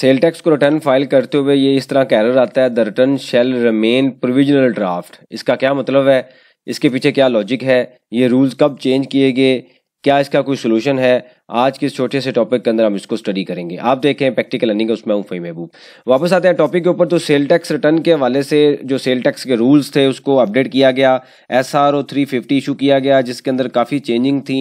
cell tax को return file करते हुए ये इस तरह का एरर आता है the return shall remain provisional draft इसका क्या मतलब है इसके पीछे क्या लॉजिक है ये रूल्स कब चेंज किए गए क्या इसका कोई सोल्यूशन है आज के इस छोटे से टॉपिक के अंदर हम इसको स्टडी करेंगे आप देखें प्रैक्टिकल अर्निंग उसमें हूँ फई महबूब वापस आते हैं टॉपिक के ऊपर तो सेल टैक्स रिटर्न के हवाले से जो सेल टैक्स के रूल्स थे उसको अपडेट किया गया S R O three fifty issue किया गया जिसके अंदर काफ़ी चेंजिंग थी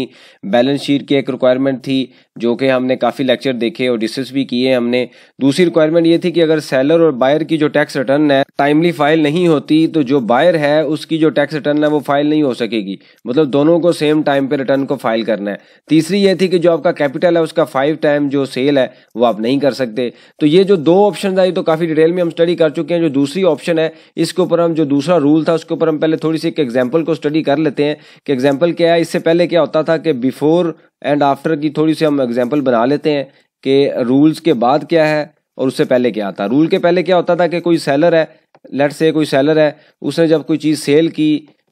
बैलेंस शीट की एक रिक्वायरमेंट थी जो कि हमने काफ़ी लेक्चर देखे और डिस्कस भी किए हमने दूसरी रिक्वायरमेंट ये थी कि अगर सेलर और बायर की जो टैक्स रिटर्न है टाइमली फाइल नहीं होती तो जो बायर है उसकी जो टैक्स रिटर्न है वो फाइल नहीं हो सकेगी मतलब दोनों को सेम टाइम पर रिटर्न को फाइल करना है तीसरी ये थी कि जो आपका कैपिटल है उसका फाइव टाइम जो सेल है वो आप नहीं कर सकते तो ये जो दो ऑप्शन आई तो काफ़ी डिटेल में हम स्टडी कर चुके हैं जो दूसरी ऑप्शन है इसके ऊपर हम जो दूसरा रूल था उसके ऊपर हम पहले थोड़ी सी एक एग्जाम्पल को स्टडी कर लेते हैं कि एग्जाम्पल क्या है इससे पहले क्या होता था कि बिफोर एंड आफ्टर की थोड़ी सी हम एग्जाम्पल बना लेते हैं कि रूल्स के बाद क्या है और उससे पहले क्या आता रूल के पहले क्या होता था कि कोई सेलर है लेट से कोई सेलर है उसने जब कोई चीज़ सेल की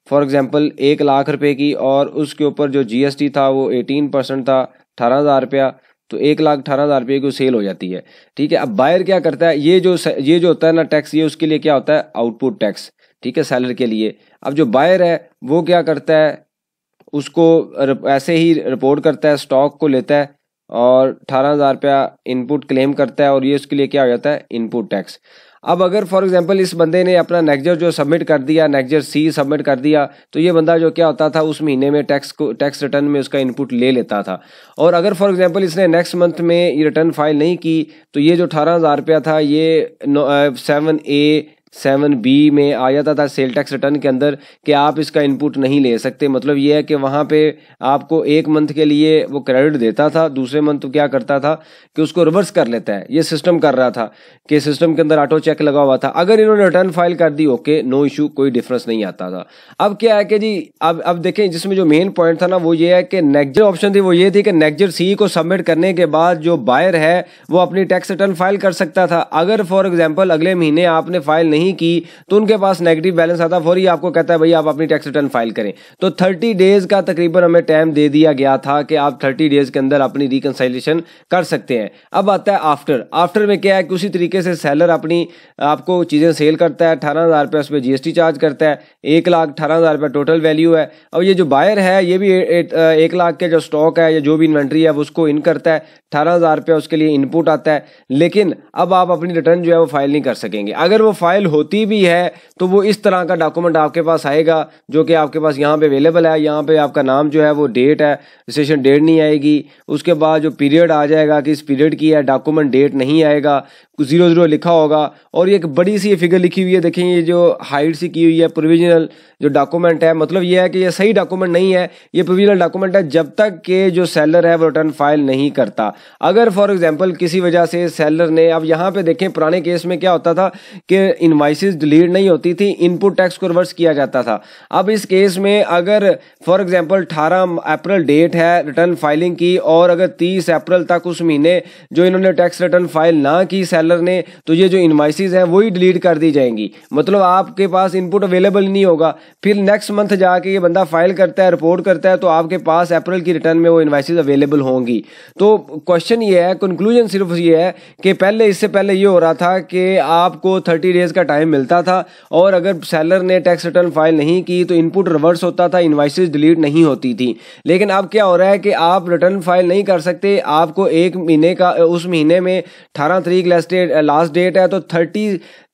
फॉर एग्जांपल एक लाख रुपए की और उसके ऊपर जो जीएसटी था वो 18 परसेंट था अठारह हज़ार रुपया तो एक लाख अठारह हज़ार रुपये की सेल हो जाती है ठीक है अब बायर क्या करता है ये जो ये जो होता है ना टैक्स ये उसके लिए क्या होता है आउटपुट टैक्स ठीक है सैलर के लिए अब जो बायर है वो क्या करता है उसको ऐसे ही रिपोर्ट करता है स्टॉक को लेता है और अठारह हज़ार रुपया इनपुट क्लेम करता है और ये उसके लिए क्या हो जाता है इनपुट टैक्स अब अगर फॉर एग्जांपल इस बंदे ने अपना नेक्जर जो सबमिट कर दिया नेक्जर सी सबमिट कर दिया तो ये बंदा जो क्या होता था उस महीने में टैक्स को टैक्स रिटर्न में उसका इनपुट ले लेता था और अगर फॉर एग्जांपल इसने नेक्स्ट मंथ में ये रिटर्न फाइल नहीं की तो ये जो अठारह हज़ार रुपया था ये सेवन ए सेवन बी में आ जाता था सेल टैक्स रिटर्न के अंदर कि आप इसका इनपुट नहीं ले सकते मतलब ये है कि वहाँ पे आपको एक मंथ के लिए वो क्रेडिट देता था दूसरे मंथ तो क्या करता था कि उसको रिवर्स कर लेता है ये सिस्टम कर रहा था कि सिस्टम के अंदर ऑटो चेक लगा हुआ था अगर इन्होंने रिटर्न फाइल कर दी ओके नो इशू कोई डिफरेंस नहीं आता था अब क्या है कि जी अब अब देखें जिसमें जो मेन पॉइंट था ना वो ये है कि नेक्जर ऑप्शन थी वो ये थी कि नेक्जर सी को सबमिट करने के बाद जो बायर है वो अपनी टैक्स रिटर्न फाइल कर सकता था अगर फॉर एग्जाम्पल अगले महीने आपने फाइल नहीं नहीं की तो उनके पास नेगेटिव बैलेंस आता है फौरी आपको कहता है भाई आप अपनी टैक्स रिटर्न फाइल करें तो थर्टी डेज का तकरीबन हमें टाइम दे दिया गया था कि आप थर्टी डेज के अंदर अपनी रिकनसाइलेशन कर सकते हैं अब आता है आफ्टर आफ्टर में क्या है कि उसी तरीके से सेलर अपनी आपको चीज़ें सेल करता है अठारह हज़ार रुपये उस पर जी चार्ज करता है एक लाख अठारह हज़ार रुपये टोटल वैल्यू है और ये जो बायर है ये भी ए, ए, एक लाख के जो स्टॉक है या जो भी इन्वेंट्री है उसको इन करता है अठारह हज़ार रुपये उसके लिए इनपुट आता है लेकिन अब आप अपनी रिटर्न जो है वो फाइल नहीं कर सकेंगे अगर वो फाइल होती भी है तो वो इस तरह का डॉक्यूमेंट आपके पास आएगा जो कि आपके पास यहाँ पे अवेलेबल है यहाँ पे आपका नाम जो है वो डेट है रजिस्ट्रेशन डेट नहीं आएगी उसके बाद जो पीरियड आ जाएगा कि इस पीरियड की है डॉक्यूमेंट डेट नहीं आएगा जीरो जीरो लिखा होगा और ये एक बड़ी सी फिगर लिखी हुई है देखें ये जो हाइट सी की हुई है प्रोविजनल जो डॉक्यूमेंट है मतलब ये है कि ये सही डॉक्यूमेंट नहीं है ये प्रोविजनल डॉक्यूमेंट है जब तक के जो सेलर है वो रिटर्न फाइल नहीं करता अगर फॉर एग्जाम्पल किसी वजह से सेलर ने अब यहाँ पे देखें पुराने केस में क्या होता था कि इन्वा फरमाइश डिलीट नहीं होती थी इनपुट टैक्स को रिवर्स किया जाता था अब इस केस में अगर फॉर एग्जांपल 18 अप्रैल डेट है रिटर्न फाइलिंग की और अगर 30 अप्रैल तक उस महीने जो इन्होंने टैक्स रिटर्न फाइल ना की सैलर ने तो ये जो इन्वाइसिस हैं वही डिलीट कर दी जाएंगी मतलब आपके पास इनपुट अवेलेबल नहीं होगा फिर नेक्स्ट मंथ जाके ये बंदा फाइल करता है रिपोर्ट करता है तो आपके पास अप्रैल की रिटर्न में वो इन्वाइसिस अवेलेबल होंगी तो क्वेश्चन ये है कंक्लूजन सिर्फ ये है कि पहले इससे पहले ये हो रहा था कि आपको थर्टी डेज का टाइम मिलता था और अगर सेलर ने टैक्स रिटर्न फाइल नहीं की तो इनपुट रिवर्स होता था इन्वाइसिस डिलीट नहीं होती थी लेकिन अब क्या हो रहा है कि आप रिटर्न फाइल नहीं कर सकते आपको एक महीने का उस महीने में अठारह तरीक लास्ट डेट लास्ट डेट है तो थर्टी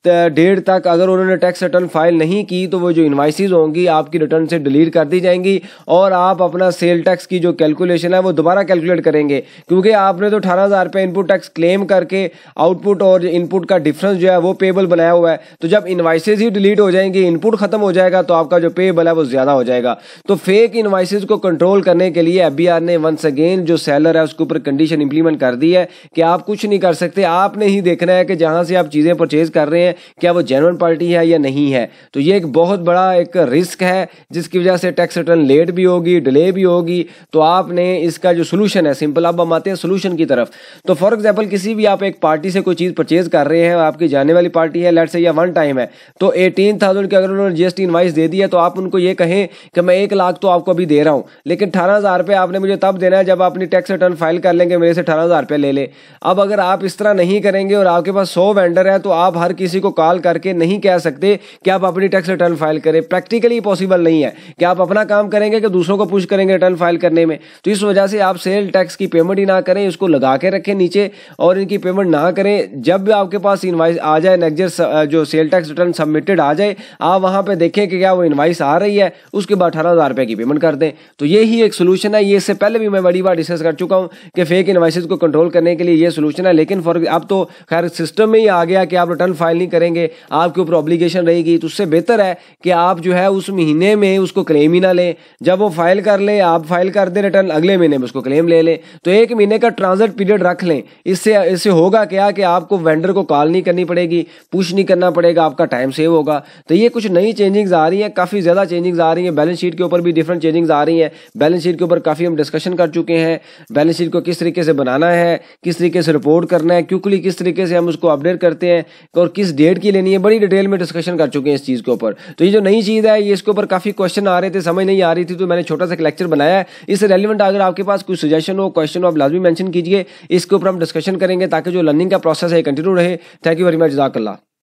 डेढ़ तक अगर उन्होंने टैक्स रिटर्न फाइल नहीं की तो वो जो इन्वाइसिस होंगी आपकी रिटर्न से डिलीट कर दी जाएंगी और आप अपना सेल टैक्स की जो कैलकुलेशन है वो दोबारा कैलकुलेट करेंगे क्योंकि आपने तो अठारह हज़ार रुपये इनपुट टैक्स क्लेम करके आउटपुट और इनपुट का डिफरेंस जो है वो पेबल बनाया हुआ है तो जब इन्वाइसिस ही डिलीट हो जाएंगी इनपुट खत्म हो जाएगा तो आपका जो पेबल है वो ज़्यादा हो जाएगा तो फेक इन्वाइसिस को कंट्रोल करने के लिए एफ ने वंस अगेन जो सैलर है उसके ऊपर कंडीशन इंप्लीमेंट कर दी है कि आप कुछ नहीं कर सकते आपने ही देखना है कि जहाँ से आप चीज़ें परचेज कर रहे हैं है क्या वो जेनवन पार्टी है या नहीं है तो ये एक बहुत बड़ा एक रिस्क है जिसकी वजह से टैक्स रिटर्न लेट भी होगी डिले भी होगी तो आपने इसका जो सोल्यूशन है सिंपल आप हम आते हैं सोल्यूशन की तरफ तो फॉर एग्जाम्पल किसी भी आप एक पार्टी से कोई चीज़ परचेज कर रहे हैं आपकी जाने वाली पार्टी है लेट से या वन टाइम है तो एटीन थाउजेंड की अगर उन्होंने जीएसटी इन्वाइस दे दिया तो आप उनको ये कहें कि मैं एक लाख तो आपको अभी दे रहा हूँ लेकिन अठारह हज़ार आपने मुझे तब देना है जब अपनी टैक्स रिटर्न फाइल कर लेंगे मेरे से अठारह हज़ार रुपये ले लें अब अगर आप इस तरह नहीं करेंगे और आपके पास सौ वेंडर है तो आप हर किसी किसी को कॉल करके नहीं कह सकते कि आप अपनी टैक्स रिटर्न फाइल करें प्रैक्टिकली पॉसिबल नहीं है कि आप अपना काम करेंगे कि दूसरों को पुश करेंगे रिटर्न फाइल करने में तो इस वजह से आप सेल टैक्स की पेमेंट ही ना करें इसको लगा के रखें नीचे और इनकी पेमेंट ना करें जब भी आपके पास इन्वाइस आ जाए नेक्स्ट जो सेल टैक्स रिटर्न सबमिटेड आ जाए आप वहाँ पर देखें कि क्या वो इन्वाइस आ रही है उसके बाद अठारह हज़ार रुपये की पेमेंट कर दें तो ये ही एक सोल्यूशन है ये इससे पहले भी मैं बड़ी बार डिस्कस कर चुका हूँ कि फेक इन्वाइस को कंट्रोल करने के लिए ये सोल्यूशन है लेकिन फॉर अब तो खैर सिस्टम में ही आ गया कि आप रिटर्न फाइल नहीं करेंगे आपके ऊपर ऑब्लिगेशन रहेगी तो उससे बेहतर है कि आप जो है उस महीने में उसको क्लेम ही ना लें जब वो फाइल कर ले आप फाइल कर दें रिटर्न अगले महीने में उसको क्लेम ले लें तो एक महीने का ट्रांजिट पीरियड रख लें इससे इससे होगा क्या कि आपको वेंडर को कॉल नहीं करनी पड़ेगी पुश नहीं करना पड़ेगा आपका टाइम सेव होगा तो ये कुछ नई चेंजिंग्स आ रही हैं काफ़ी ज़्यादा चेंजिंग्स आ रही हैं बैलेंस शीट के ऊपर भी डिफरेंट चेंजिंग्स आ रही हैं बैलेंस शीट के ऊपर काफ़ी हम डिस्कशन कर चुके हैं बैलेंस शीट को किस तरीके से बनाना है किस तरीके से रिपोर्ट करना है क्यूकली किस तरीके से हम उसको अपडेट करते हैं और किस डेट की लेनी है बड़ी डिटेल में डिस्कशन कर चुके हैं इस चीज़ के ऊपर तो ये जो नई चीज़ है ये इसके ऊपर काफ़ी क्वेश्चन आ रहे थे समझ नहीं आ रही थी तो मैंने छोटा सा लेक्चर बनाया है इससे रेलिवेंट अगर आपके पास कोई सजेशन हो क्वेश्चन हो आप लाजमी मैंशन कीजिए इसके ऊपर हम डिस्कशन करेंगे ताकि जो लर्निंग का प्रोसेस है कंटिन्यू रहे थैंक यू वेरी मच जजाकल्ला